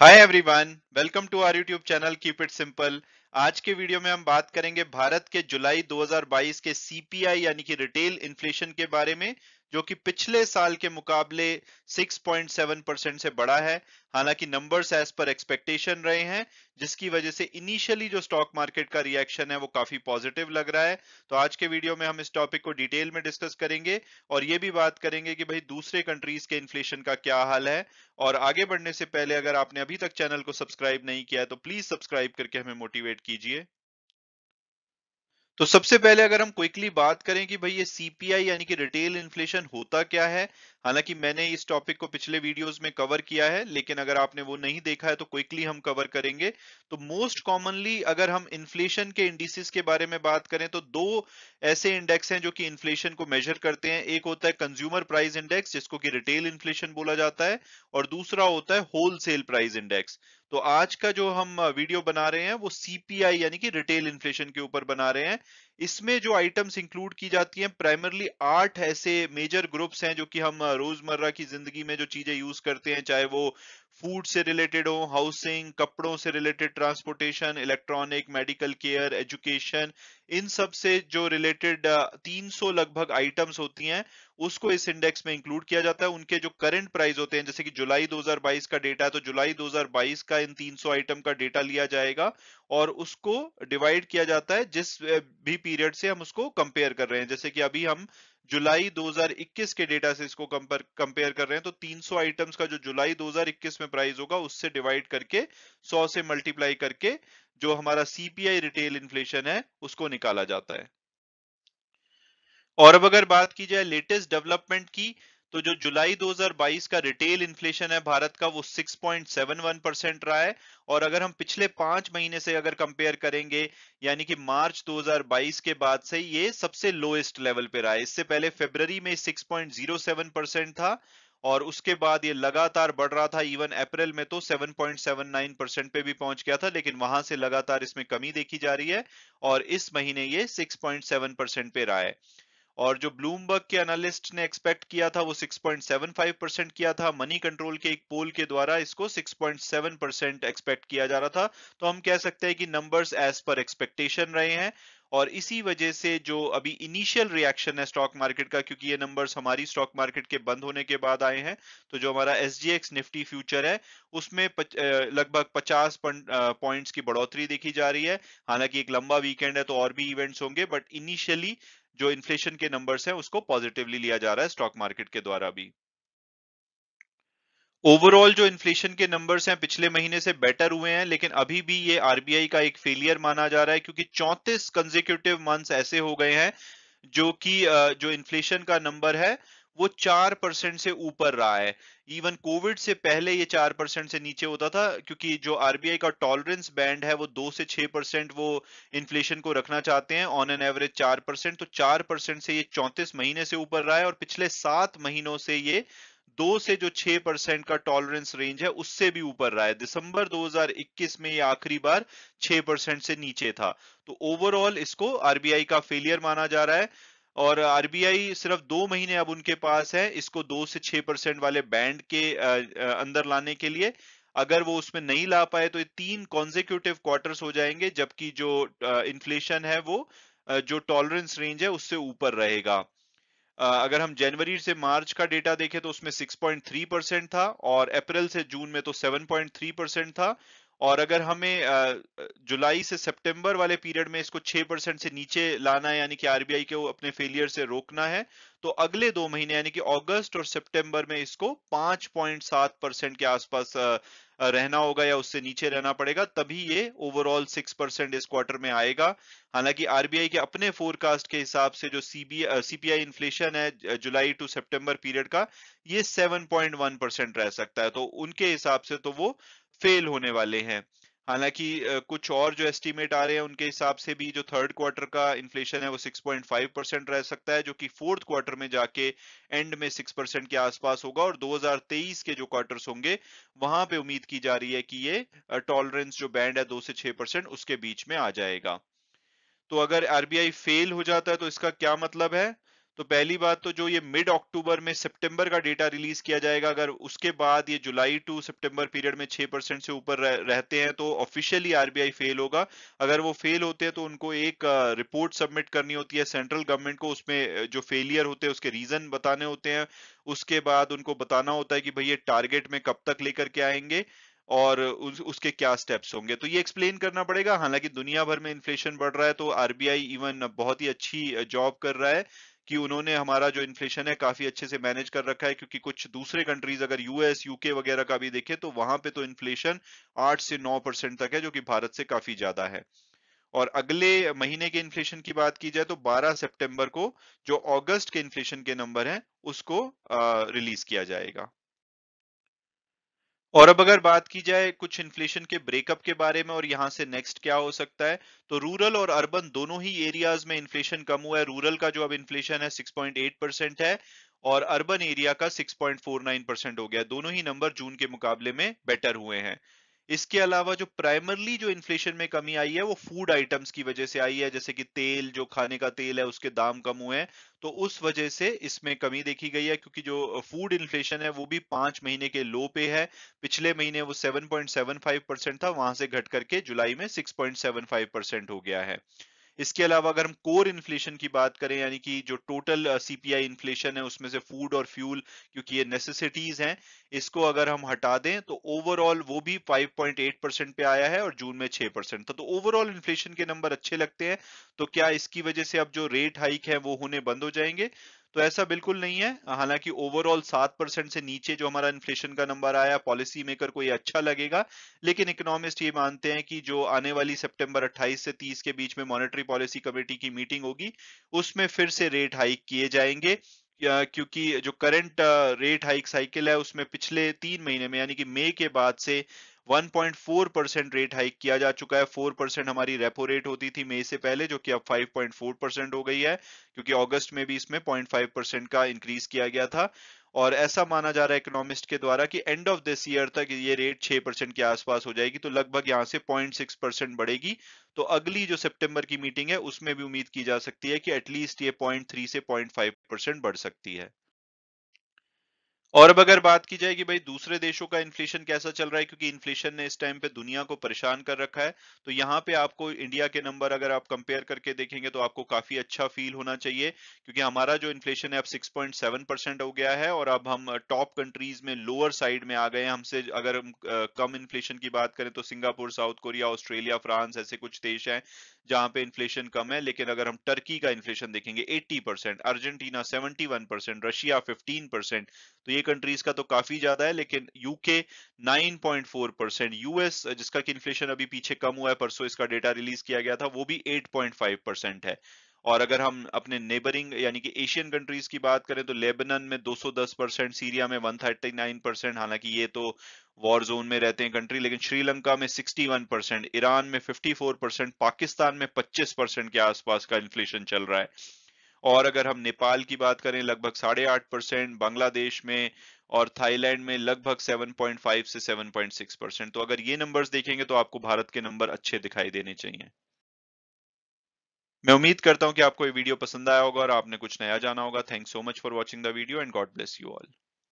hi everyone welcome to our YouTube channel keep it simple आज के video में हम बात करेंगे भारत के जुलाई 2022 के सीपीआई यानी कि रिटेल इन्फ्लेशन के बारे में जो कि पिछले साल के मुकाबले 6.7 परसेंट से बड़ा है हालांकि नंबर्स एज पर एक्सपेक्टेशन रहे हैं जिसकी वजह से इनिशियली जो स्टॉक मार्केट का रिएक्शन है वो काफी पॉजिटिव लग रहा है तो आज के वीडियो में हम इस टॉपिक को डिटेल में डिस्कस करेंगे और ये भी बात करेंगे कि भाई दूसरे कंट्रीज के इन्फ्लेशन का क्या हाल है और आगे बढ़ने से पहले अगर आपने अभी तक चैनल को सब्सक्राइब नहीं किया तो प्लीज सब्सक्राइब करके हमें मोटिवेट कीजिए तो सबसे पहले अगर हम क्विकली बात करें कि भाई ये सीपीआई यानी कि रिटेल इन्फ्लेशन होता क्या है हालांकि मैंने इस टॉपिक को पिछले वीडियोस में कवर किया है लेकिन अगर आपने वो नहीं देखा है तो क्विकली हम कवर करेंगे तो मोस्ट कॉमनली अगर हम इन्फ्लेशन के इंडिसेस के बारे में बात करें तो दो ऐसे इंडेक्स हैं जो कि इन्फ्लेशन को मेजर करते हैं एक होता है कंज्यूमर प्राइस इंडेक्स जिसको कि रिटेल इन्फ्लेशन बोला जाता है और दूसरा होता है होलसेल प्राइस इंडेक्स तो आज का जो हम वीडियो बना रहे हैं वो सीपीआई यानी कि रिटेल इन्फ्लेशन के ऊपर बना रहे हैं इसमें जो आइटम्स इंक्लूड की जाती हैं प्राइमरली आठ ऐसे मेजर ग्रुप्स हैं जो कि हम रोजमर्रा की जिंदगी में जो चीजें यूज करते हैं चाहे वो फूड से रिलेटेड हो हाउसिंग कपड़ों से related transportation electronic medical care education इन सब से जो रिलेटेड 300 लगभग आइटम्स होती हैं उसको इस इंडेक्स में इंक्लूड किया जाता है उनके जो करंट प्राइस होते हैं जैसे कि जुलाई 2022 का डेटा है तो जुलाई 2022 का इन 300 आइटम का डेटा लिया जाएगा और उसको डिवाइड किया जाता है जिस भी पीरियड से हम उसको कंपेयर कर रहे हैं जैसे कि अभी हम जुलाई 2021 के डेटा से इसको कंपेयर कर रहे हैं तो 300 आइटम्स का जो जुलाई 2021 में में प्राइस होगा उससे डिवाइड करके 100 से मल्टीप्लाई करके जो हमारा सीपीआई रिटेल इन्फ्लेशन है उसको निकाला जाता है और अब अगर बात की जाए लेटेस्ट डेवलपमेंट की तो जो जुलाई 2022 का रिटेल इन्फ्लेशन है भारत का वो 6.71 परसेंट रहा है और अगर हम पिछले पांच महीने से अगर कंपेयर करेंगे यानी कि मार्च 2022 के बाद से ये सबसे लोएस्ट लेवल पे रहा है इससे पहले फेबर में 6.07 परसेंट था और उसके बाद ये लगातार बढ़ रहा था इवन अप्रैल में तो 7.79 परसेंट पे भी पहुंच गया था लेकिन वहां से लगातार इसमें कमी देखी जा रही है और इस महीने ये 6.7 परसेंट पे रहा है और जो ब्लूमबर्ग के एनालिस्ट ने एक्सपेक्ट किया था वो 6.75 परसेंट किया था मनी कंट्रोल के एक पोल के द्वारा इसको 6.7 परसेंट एक्सपेक्ट किया जा रहा था तो हम कह सकते हैं कि नंबर्स एज पर एक्सपेक्टेशन रहे हैं और इसी वजह से जो अभी इनिशियल रिएक्शन है स्टॉक मार्केट का क्योंकि ये नंबर्स हमारी स्टॉक मार्केट के बंद होने के बाद आए हैं तो जो हमारा एस निफ्टी फ्यूचर है उसमें लगभग 50 पॉइंट्स की बढ़ोतरी देखी जा रही है हालांकि एक लंबा वीकेंड है तो और भी इवेंट्स होंगे बट इनिशियली जो इन्फ्लेशन के नंबर्स हैं उसको पॉजिटिवली लिया जा रहा है स्टॉक मार्केट के द्वारा भी ओवरऑल जो इन्फ्लेशन के नंबर्स हैं पिछले महीने से बेटर हुए हैं लेकिन अभी भी ये आरबीआई का एक फेलियर माना जा रहा है क्योंकि 34 कंजिक्यूटिव मंथ्स ऐसे हो गए हैं जो कि जो इन्फ्लेशन का नंबर है वो चार परसेंट से ऊपर रहा है इवन कोविड से पहले ये चार परसेंट से नीचे होता था क्योंकि जो आरबीआई का टॉलरेंस बैंड है वो दो से छह परसेंट वो इन्फ्लेशन को रखना चाहते हैं ऑन एन एवरेज चार परसेंट तो चार परसेंट से ये चौंतीस महीने से ऊपर रहा है और पिछले सात महीनों से ये दो से जो छह परसेंट का टॉलरेंस रेंज है उससे भी ऊपर रहा है दिसंबर 2021 में ये आखिरी बार छह परसेंट से नीचे था तो ओवरऑल इसको आरबीआई का फेलियर माना जा रहा है और आरबीआई सिर्फ दो महीने अब उनके पास है इसको दो से छह परसेंट वाले बैंड के अंदर लाने के लिए अगर वो उसमें नहीं ला पाए तो ये तीन कॉन्जिक्यूटिव क्वार्टर्स हो जाएंगे जबकि जो इन्फ्लेशन है वो जो टॉलरेंस रेंज है उससे ऊपर रहेगा अगर हम जनवरी से मार्च का डेटा देखें तो उसमें 6.3 परसेंट था और अप्रैल से जून में तो 7.3 परसेंट था और अगर हमें जुलाई से सितंबर वाले पीरियड में इसको 6 परसेंट से नीचे लाना है यानी कि आरबीआई वो अपने फेलियर से रोकना है तो अगले दो महीने यानी कि अगस्त और सितंबर में इसको 5.7 परसेंट के आसपास रहना होगा या उससे नीचे रहना पड़ेगा तभी ये ओवरऑल 6 परसेंट इस क्वार्टर में आएगा हालांकि आरबीआई के अपने फोरकास्ट के हिसाब से जो सीबी सीपीआई इन्फ्लेशन है जुलाई टू सितंबर पीरियड का ये 7.1 परसेंट रह सकता है तो उनके हिसाब से तो वो फेल होने वाले हैं हालांकि कुछ और जो एस्टीमेट आ रहे हैं उनके हिसाब से भी जो थर्ड क्वार्टर का इन्फ्लेशन है वो 6.5 परसेंट रह सकता है जो कि फोर्थ क्वार्टर में जाके एंड में 6 परसेंट के आसपास होगा और 2023 के जो क्वार्टर्स होंगे वहां पे उम्मीद की जा रही है कि ये टॉलरेंस जो बैंड है दो से छह परसेंट उसके बीच में आ जाएगा तो अगर आरबीआई फेल हो जाता है तो इसका क्या मतलब है तो पहली बात तो जो ये मिड अक्टूबर में सितंबर का डेटा रिलीज किया जाएगा अगर उसके बाद ये जुलाई टू सितंबर पीरियड में 6 परसेंट से ऊपर रह, रहते हैं तो ऑफिशियली आरबीआई फेल होगा अगर वो फेल होते हैं तो उनको एक रिपोर्ट सबमिट करनी होती है सेंट्रल गवर्नमेंट को उसमें जो फेलियर होते हैं उसके रीजन बताने होते हैं उसके बाद उनको बताना होता है कि भाई ये टारगेट में कब तक लेकर के आएंगे और उस, उसके क्या स्टेप्स होंगे तो ये एक्सप्लेन करना पड़ेगा हालांकि दुनिया भर में इन्फ्लेशन बढ़ रहा है तो आरबीआई इवन बहुत ही अच्छी जॉब कर रहा है कि उन्होंने हमारा जो इन्फ्लेशन है काफी अच्छे से मैनेज कर रखा है क्योंकि कुछ दूसरे कंट्रीज अगर यूएस यूके वगैरह का भी देखें तो वहां पे तो इन्फ्लेशन आठ से नौ परसेंट तक है जो कि भारत से काफी ज्यादा है और अगले महीने के इन्फ्लेशन की बात की जाए तो 12 सितंबर को जो अगस्त के इन्फ्लेशन के नंबर है उसको रिलीज किया जाएगा और अब अगर बात की जाए कुछ इन्फ्लेशन के ब्रेकअप के बारे में और यहाँ से नेक्स्ट क्या हो सकता है तो रूरल और अर्बन दोनों ही एरियाज में इन्फ्लेशन कम हुआ है रूरल का जो अब इन्फ्लेशन है 6.8 परसेंट है और अर्बन एरिया का 6.49 परसेंट हो गया दोनों ही नंबर जून के मुकाबले में बेटर हुए हैं इसके अलावा जो प्राइमरली जो इन्फ्लेशन में कमी आई है वो फूड आइटम्स की वजह से आई है जैसे कि तेल जो खाने का तेल है उसके दाम कम हुए हैं तो उस वजह से इसमें कमी देखी गई है क्योंकि जो फूड इन्फ्लेशन है वो भी पांच महीने के लो पे है पिछले महीने वो 7.75 परसेंट था वहां से घट करके जुलाई में 6.75 परसेंट हो गया है इसके अलावा अगर हम कोर इन्फ्लेशन की बात करें यानी कि जो टोटल सीपीआई इन्फ्लेशन है उसमें से फूड और फ्यूल क्योंकि ये नेसेसिटीज हैं इसको अगर हम हटा दें तो ओवरऑल वो भी 5.8 परसेंट पे आया है और जून में 6 परसेंट था तो ओवरऑल तो इन्फ्लेशन के नंबर अच्छे लगते हैं तो क्या इसकी वजह से अब जो रेट हाइक है वो होने बंद हो जाएंगे तो ऐसा बिल्कुल नहीं है हालांकि ओवरऑल सात परसेंट से नीचे जो हमारा इन्फ्लेशन का नंबर आया पॉलिसी मेकर को ये अच्छा लगेगा लेकिन इकोनॉमिस्ट ये मानते हैं कि जो आने वाली सितंबर 28 से 30 के बीच में मॉनेटरी पॉलिसी कमेटी की मीटिंग होगी उसमें फिर से रेट हाइक किए जाएंगे क्योंकि जो करंट रेट हाइक साइकिल है उसमें पिछले तीन महीने में यानी कि मई के बाद से 1.4 परसेंट रेट हाइक किया जा चुका है 4 परसेंट हमारी रेपो रेट होती थी मई से पहले जो कि अब 5.4 परसेंट हो गई है क्योंकि अगस्त में भी इसमें 0.5 परसेंट का इंक्रीज किया गया था और ऐसा माना जा रहा है इकोनॉमिस्ट के द्वारा कि एंड ऑफ दिस ईयर तक ये रेट 6 परसेंट के आसपास हो जाएगी तो लगभग यहाँ से 0.6 परसेंट बढ़ेगी तो अगली जो सितंबर की मीटिंग है उसमें भी उम्मीद की जा सकती है कि एटलीस्ट ये 0.3 से 0.5 परसेंट बढ़ सकती है और अब अगर बात की जाए कि भाई दूसरे देशों का इन्फ्लेशन कैसा चल रहा है क्योंकि इन्फ्लेशन ने इस टाइम पे दुनिया को परेशान कर रखा है तो यहाँ पे आपको इंडिया के नंबर अगर आप कंपेयर करके देखेंगे तो आपको काफी अच्छा फील होना चाहिए क्योंकि हमारा जो इन्फ्लेशन है अब 6.7 परसेंट हो गया है और अब हम टॉप कंट्रीज में लोअर साइड में आ गए हैं हमसे अगर हम कम इन्फ्लेशन की बात करें तो Singapore South Korea Australia France ऐसे कुछ देश है जहां पे इन्फ्लेशन कम है लेकिन अगर हम टर्की का इन्फ्लेशन देखेंगे 80 percent Argentina 71 percent Russia 15 percent तो ये कंट्रीज का तो काफी ज्यादा है लेकिन यूके 9.4 परसेंट यूएस जिसका कि इन्फ्लेशन अभी पीछे कम हुआ है परसों इसका डेटा रिलीज किया गया था वो भी 8.5 परसेंट है और अगर हम अपने नेबरिंग यानी कि एशियन कंट्रीज की बात करें तो लेबनन में 210 परसेंट सीरिया में 139 परसेंट हालांकि ये तो वॉर जोन में रहते हैं कंट्री लेकिन श्रीलंका में 61 परसेंट ईरान में 54 परसेंट पाकिस्तान में 25 परसेंट के आसपास का इन्फ्लेशन चल रहा है और अगर हम नेपाल की बात करें लगभग साढ़े आठ परसेंट बांग्लादेश में और थाईलैंड में लगभग 7.5 से 7.6 परसेंट तो अगर ये नंबर्स देखेंगे तो आपको भारत के नंबर अच्छे दिखाई देने चाहिए मैं उम्मीद करता हूं कि आपको ये वीडियो पसंद आया होगा और आपने कुछ नया जाना होगा thank so much for watching the video and God bless you all